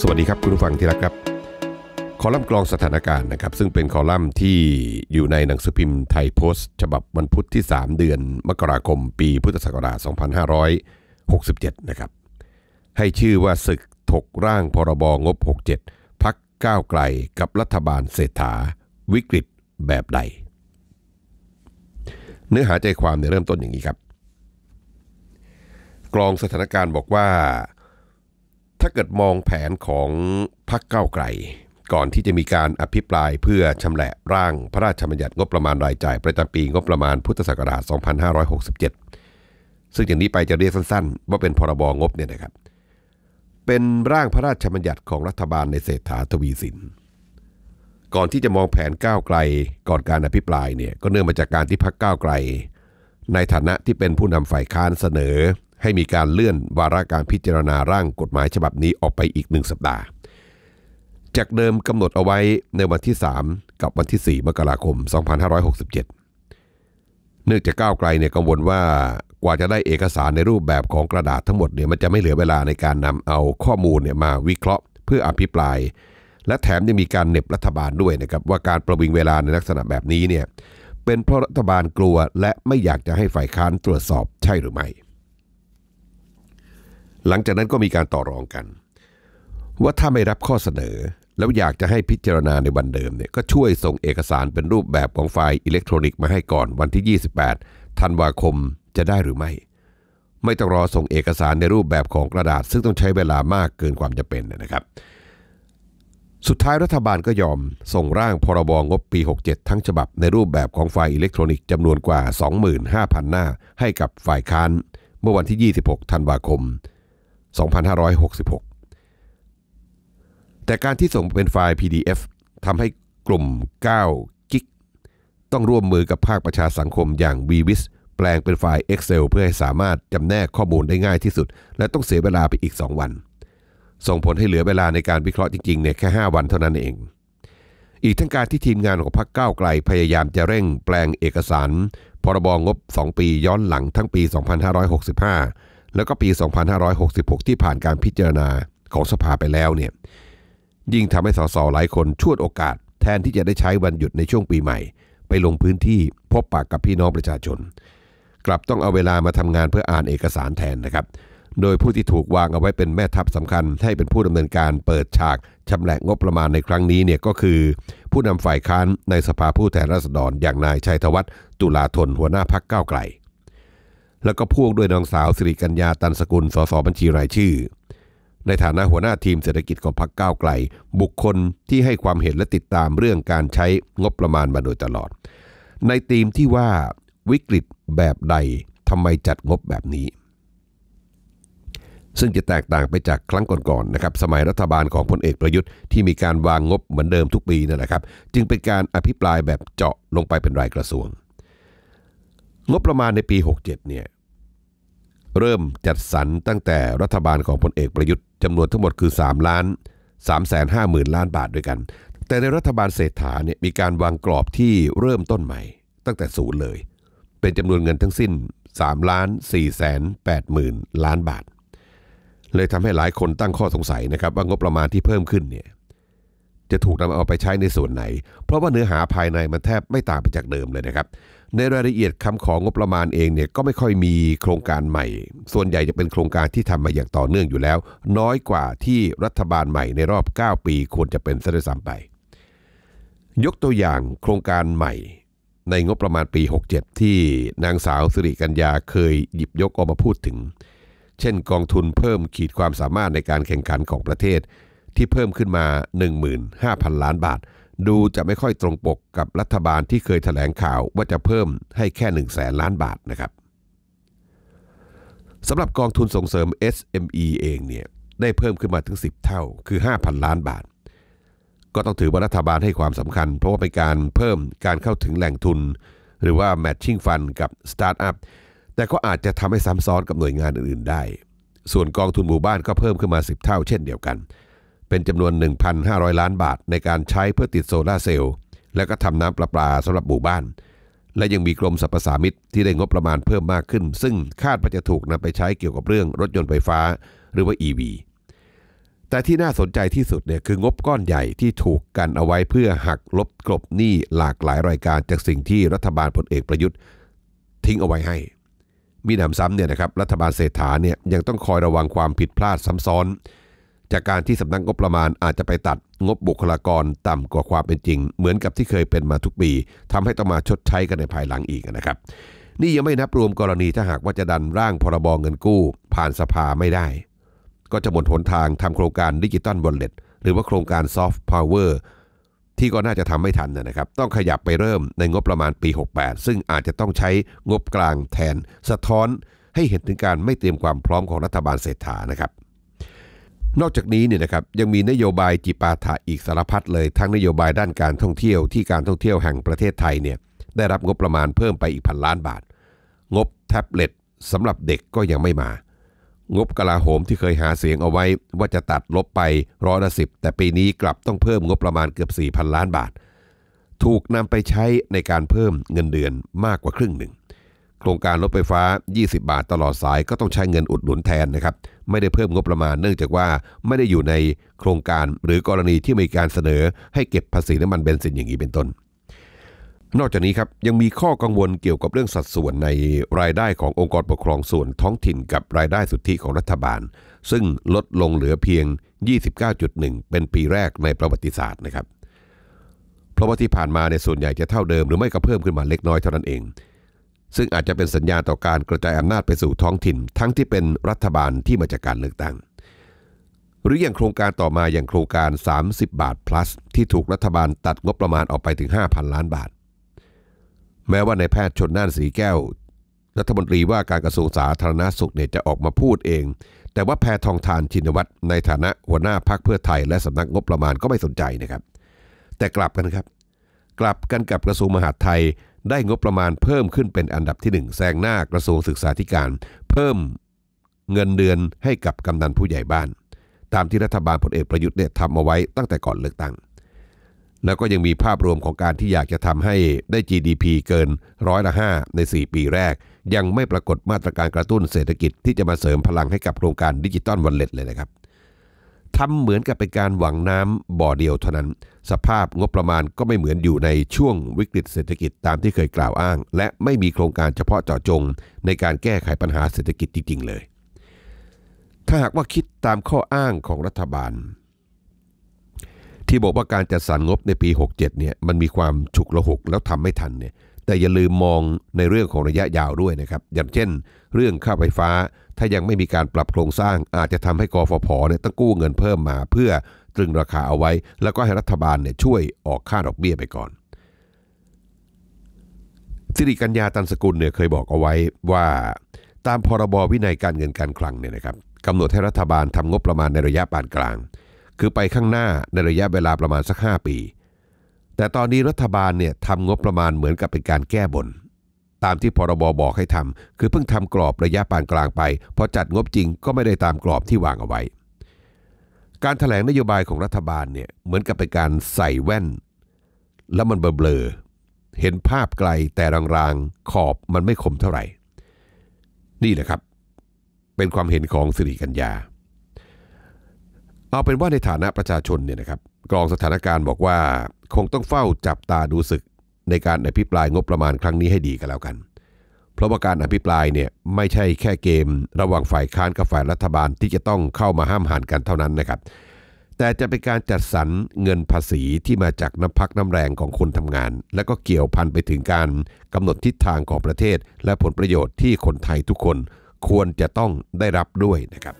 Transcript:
สวัสดีครับ คุณผู้ฟังที่รักครับ คอลัมน์กรองสถานการณ์นะครับ ซึ่งเป็นคอลัมน์ที่อยู่ในหนังสือพิมพ์ไทยโพสต์ ฉบับวันพุธที่ 3 เดือนมกราคมปีพุทธศักราช 2567 นะครับให้ชื่อว่าศึกถกร่างพรบงบ 67 พักก้าวไกลกับรัฐบาลเศรษฐา วิกฤตแบบใด เนื้อหาใจความเนี่ยเริ่มต้นอย่างนี้ครับกรองสถานการณ์บอกว่าถ้าเกิดมองแผนของพักเก้าไกล ก่อนที่จะมีการอภิปรายเพื่อชำระร่างพระราชบัญญัติงบประมาณรายจ่าย ประจำปีงบประมาณพุทธศักราช 2567 ซึ่งอย่างนี้ไปจะเรียกสั้นๆ ว่าเป็นพรบงบเนี่ยนะครับเป็นร่างพระราชบัญญัติของรัฐบาลในเศรษฐาทวีสิน ก่อนที่จะมองแผนก้าวไกล ก่อนการอภิปรายเนี่ยก็เนื่องมาจากการที่พักก้าวไกล ในฐานะที่เป็นผู้นำฝ่ายค้านเสนอให้มีการเลื่อนวาระการพิจารณาร่างกฎหมายฉบับนี้ออกไปอีกหนึ่งสัปดาห์ จากเดิมกำหนดเอาไว้ในวันที่ 3 กับวันที่ 4 มกราคม 2567 เนื่องจากก้าวไกลเนี่ยกังวลว่ากว่าจะได้เอกสารในรูปแบบของกระดาษทั้งหมดเนี่ยมันจะไม่เหลือเวลาในการนำเอาข้อมูลเนี่ยมาวิเคราะห์เพื่ออภิปราย และแถมยังมีการเน็บรัฐบาลด้วยนะครับว่าการประวิงเวลาในลักษณะแบบนี้เนี่ยเป็นเพราะรัฐบาลกลัว และไม่อยากจะให้ฝ่ายค้านตรวจสอบใช่หรือไม่หลังจากนั้นก็มีการต่อรองกัน ว่าถ้าไม่รับข้อเสนอ แล้วอยากจะให้พิจารณาในวันเดิมเนี่ยก็ช่วยส่งเอกสารเป็นรูปแบบของไฟล์อิเล็กทรอนิกส์มาให้ก่อน วันที่ 28ธันวาคมจะได้หรือไม่ ไม่ต้องรอส่งเอกสารในรูปแบบของกระดาษ ซึ่งต้องใช้เวลามากเกินความจำเป็นนะครับ สุดท้ายรัฐบาลก็ยอมส่งร่างพรบงบปี 67 ทั้งฉบับในรูปแบบของไฟล์อิเล็กทรอนิกส์จำนวนกว่า 25,000 หน้า ให้กับฝ่ายค้านเมื่อวันที่ 26ธันวาคม2566 แต่การที่ส่งเป็นไฟล์ PDF ทำให้กลุ่ม9กิกต้องร่วมมือกับภาคประชาสังคมอย่าง v w i s แปลงเป็นไฟล์ Excel เพื่อให้สามารถจำแนกข้อมูลได้ง่ายที่สุด และต้องเสียเวลาไปอีก 2 วัน ส่งผลให้เหลือเวลาในการวิเคราะห์จริงๆเนี่ยแค่ 5 วันเท่านั้นเอง อีกทั้งการที่ทีมงานของพรรคก้าไกลพยายามจะเร่งแปลงเอกสาร พรบงบ 2 ปีย้อนหลังทั้งปี 2565แล้วก็ปี 2566 ที่ผ่านการพิจารณาของสภาไปแล้วเนี่ย ยิ่งทำให้สสหลายคนชวดโอกาสแทนที่จะได้ใช้วันหยุดในช่วงปีใหม่ ไปลงพื้นที่พบปากกับพี่น้องประชาชน กลับต้องเอาเวลามาทำงานเพื่ออ่านเอกสารแทนนะครับ โดยผู้ที่ถูกวางเอาไว้เป็นแม่ทัพสำคัญ ให้เป็นผู้ดำเนินการเปิดฉากชำแหละงบประมาณในครั้งนี้เนี่ยก็คือ ผู้นำฝ่ายค้านในสภาผู้แทนราษฎรอย่างนายชัยธวัฒน์ตุลาธนหัวหน้าพักเก้าไกลแล้วก็พวกด้วยนางสาวสิริกัญญาตันสกุล สส บัญชีรายชื่อ ในฐานะหัวหน้าทีมเศรษฐกิจของพรรคก้าวไกล บุคคลที่ให้ความเห็นและติดตามเรื่องการใช้งบประมาณมาโดยตลอด ในธีมที่ว่า วิกฤตแบบใดทำไมจัดงบแบบนี้ ซึ่งจะแตกต่างไปจากครั้งก่อนๆนนะครับ สมัยรัฐบาลของพลเอกประยุทธ์ที่มีการวางงบเหมือนเดิมทุกปีนั่นแหละครับ จึงเป็นการอภิปรายแบบเจาะลงไปเป็นรายกระทรวงงบประมาณในปี 67 เนี่ยเริ่มจัดสรรตั้งแต่รัฐบาลของพลเอกประยุทธ์จำนวนทั้งหมดคือ 3 ล้าน3 5 0 0 0 0 ล้านบาทด้วยกัน แต่ในรัฐบาลเศรษฐาเนี่ยมีการวางกรอบที่เริ่มต้นใหม่ตั้งแต่ศูนย์เลย เป็นจำนวนเงินทั้งสิ้น3ล้าน4 8 0 0 0 0 ล้านบาท เลยทำให้หลายคนตั้งข้อสงสัยนะครับว่างบประมาณที่เพิ่มขึ้นเนี่ยจะถูกนำเอาไปใช้ในส่วนไหน เพราะว่าเนื้อหาภายในมันแทบไม่ต่างไปจากเดิมเลยนะครับ ในรายละเอียดคำของงบประมาณเองเนี่ยก็ไม่ค่อยมีโครงการใหม่ ส่วนใหญ่จะเป็นโครงการที่ทำมาอย่างต่อเนื่องอยู่แล้ว น้อยกว่าที่รัฐบาลใหม่ในรอบ 9 ปีควรจะเป็นซะด้วยซ้ำไป ยกตัวอย่างโครงการใหม่ ในงบประมาณปี 67 ที่นางสาวสิริกัญญาเคยหยิบยกออกมาพูดถึง เช่นกองทุนเพิ่มขีดความสามารถในการแข่งขันของประเทศที่เพิ่มขึ้นมา 15,000 ล้านบาท ดูจะไม่ค่อยตรงปกกับรัฐบาลที่เคยถแถลงข่าวว่าจะเพิ่มให้แค่ 1 0 0 0 0แสนล้านบาทนะครับสำหรับกองทุนส่งเสริม SME เองเนี่ยได้เพิ่มขึ้นมาถึง 10 เท่า คือ 5,000 ล้านบาท ก็ต้องถือว่ารัฐบาลให้ความสำคัญ เพราะว่าเป็นการเพิ่มการเข้าถึงแหล่งทุน หรือว่า matching fund กับ startup แต่ก็อาจจะทำให้ซ้ำซ้อนกับหน่วยงานอื่นๆได้ ส่วนกองทุนหมู่บ้านก็เพิ่มขึ้นมา 10เท่า เช่นเดียวกันเป็นจำนวน 1,500 ล้านบาทในการใช้เพื่อติดโซลาเซลล์ และก็ทำน้ำประปาสำหรับหมู่บ้าน และยังมีกรมสรรพสามิตที่ได้งบประมาณเพิ่มมากขึ้น ซึ่งคาดว่าจะถูกนำไปใช้เกี่ยวกับเรื่องรถยนต์ไฟฟ้า หรือว่า EV แต่ที่น่าสนใจที่สุดเนี่ยคืองบก้อนใหญ่ที่ถูกกันเอาไว้เพื่อหักลบกลบหนี้หลากหลายรายการจากสิ่งที่รัฐบาลพลเอกประยุทธ์ ทิ้งเอาไว้ให้ มีหนำซ้ำเนี่ยนะครับรัฐบาลเศรษฐาเนี่ยยังต้องคอยระวังความผิดพลาดซ้ำซ้อนจากการที่สำนักงบประมาณอาจจะไปตัดงบบุคลากรต่ำกว่าความเป็นจริง เหมือนกับที่เคยเป็นมาทุกปีทำให้ต้องมาชดใช้กันในภายหลังอีกนะครับ นี่ยังไม่นับรวมกรณีถ้าหากว่าจะดันร่างพรบเงินกู้ ผ่านสภาไม่ได้ ก็จะหมดหนทางทำโครงการดิจิตอลบอลเล็ตหรือว่าโครงการซอฟต์พาวเวอร์ที่ก็น่าจะทำไม่ทันนะครับ ต้องขยับไปเริ่มในงบประมาณปี 68 ซึ่งอาจจะต้องใช้งบกลางแทน สะท้อน ให้เห็นถึงการไม่เตรียมความพร้อมของรัฐบาลเศรษฐานะครับนอกจากนี้เนี่ยนะครับยังมีนโยบายจิปาถะอีกสารพัดเลยทั้งนโยบายด้านการท่องเที่ยวที่การท่องเที่ยวแห่งประเทศไทยเนี่ยได้รับงบประมาณเพิ่มไปอีกพันล้านบาท งบแท็บเล็ตสำหรับเด็กก็ยังไม่มา งบกลาโหมที่เคยหาเสียงเอาไว้ว่าจะตัดลบไปร้อยละสิบแต่ปีนี้กลับต้องเพิ่มงบประมาณเกือบ4,000ล้านบาท ถูกนำไปใช้ในการเพิ่มเงินเดือนมากกว่าครึ่งหนึ่ง โครงการรถไฟฟ้า 20 บาทตลอดสายก็ต้องใช้เงินอุดหนุนแทนนะครับไม่ได้เพิ่มงบประมาณเนื่องจากว่าไม่ได้อยู่ในโครงการหรือกรณีที่มีการเสนอ ให้เก็บภาษีน้ำมันเบนซินอย่างนี้เป็นต้น นอกจากนี้ครับยังมีข้อกังวลเกี่ยวกับเรื่องสัดส่วนในรายได้ขององค์กรปกครองส่วนท้องถิ่นกับรายได้สุทธิของรัฐบาล ซึ่งลดลงเหลือเพียง 29.1 เป็นปีแรกในประวัติศาสตร์นะครับเพราะว่าที่ผ่านมาในส่วนใหญ่จะเท่าเดิมหรือไม่ก็เพิ่มขึ้นมาเล็กน้อยเท่านั้นเองซึ่งอาจจะเป็นสัญญาณต่อการกระจายอำนาจไปสู่ท้องถิ่น ทั้งที่เป็นรัฐบาลที่มาจากการเลือกตั้ง หรืออย่างโครงการต่อมาอย่างโครงการ 30 บาท plus ที่ถูกรัฐบาลตัดงบประมาณออกไปถึง 5,000 ล้านบาท แม้ว่าในแพทย์ชนน่านสีแก้ว รัฐมนตรีว่าการกระทรวงสาธารณาสุขเนี่ยจะออกมาพูดเอง แต่ว่าแพทองทานชินวัตรในฐานะหัวหน้าพักเพื่อไทย และสำนักงบประมาณก็ไม่สนใจนะครับ แต่กลับกันครับ กลับกันกับกระทรวงมหาดไทยได้งบประมาณเพิ่มขึ้นเป็นอันดับที่ 1แซงหน้ากระทรวงศึกษาธิการ เพิ่มเงินเดือนให้กับกำนันผู้ใหญ่บ้าน ตามที่รัฐบาลพลเอกประยุทธ์เนี่ยทำเอาไว้ตั้งแต่ก่อนเลือกตั้ง แล้วก็ยังมีภาพรวมของการที่อยากจะทำให้ได้ GDP เกินร้อยละห้าใน 4 ปีแรก ยังไม่ปรากฏมาตรการกระตุ้นเศรษฐกิจที่จะมาเสริมพลังให้กับโครงการดิจิตอลวันเล็ตเลยนะครับทำเหมือนกับเป็นการหวังน้ำบ่อเดียวเท่านั้น สภาพงบประมาณก็ไม่เหมือนอยู่ในช่วงวิกฤตเศรษฐกิจตามที่เคยกล่าวอ้าง และไม่มีโครงการเฉพาะเจาะจง ในการแก้ไขปัญหาเศรษฐกิจจริง ๆ เลย ถ้าหากว่าคิดตามข้ออ้างของรัฐบาล ที่บอกว่าการจัดสรรงบในปี 67เนี่ยมันมีความฉุกละหุกแล้วทำไม่ทันเนี่ยแต่อย่าลืมมองในเรื่องของระยะยาวด้วยนะครับอย่างเช่น เรื่องค่าไฟฟ้าถ้ายังไม่มีการปรับโครงสร้างอาจจะทำให้กฟผเนี่ยต้องกู้เงินเพิ่มมา เพื่อตรึงราคาเอาไว้ แล้วก็ให้รัฐบาลเนี่ยช่วยออกค่าดอกเบี้ยไปก่อนสิริกัญญาตันสกุลเนี่ยเคยบอกเอาไว้ว่าตามพรบวินัยการเงินการคลังเนี่ยนะครับกำหนดให้รัฐบาลทำงบประมาณในระยะปานกลาง คือไปข้างหน้าในระยะเวลาประมาณสัก 5 ปี แต่ตอนนี้รัฐบาลเนี่ยทำงบประมาณเหมือนกับเป็นการแก้บนตามที่พรบบอกให้ทำ คือเพิ่งทำกรอบระยะปานกลางไป พอจัดงบจริงก็ไม่ได้ตามกรอบที่วางเอาไว้ การถแถลงนโยบายของรัฐบาลเนี่ยเหมือนกับเป็นการใส่แว่น แล้วมันเบลอเห็นภาพไกลแต่รางๆขอบมันไม่คมเท่าไหร่ นี่แหละครับ เป็นความเห็นของสิริกัญญา เอาเป็นว่าในฐานะประชาชนเนี่ยนะครับกรองสถานการณ์บอกว่า คงต้องเฝ้าจับตาดูศึกในการอภิปรายงบประมาณครั้งนี้ให้ดีกันแล้วกัน เพราะว่าการอภิปรายเนี่ยไม่ใช่แค่เกม ระหว่างฝ่ายค้านกับฝ่ายรัฐบาลที่จะต้องเข้ามาห้ามหันกันเท่านั้นนะครับ แต่จะเป็นการจัดสรรเงินภาษีที่มาจากน้ำพักน้ำแรงของคนทำงาน และก็เกี่ยวพันไปถึงการกำหนดทิศทางของประเทศ และผลประโยชน์ที่คนไทยทุกคนควรจะต้องได้รับด้วยนะครับ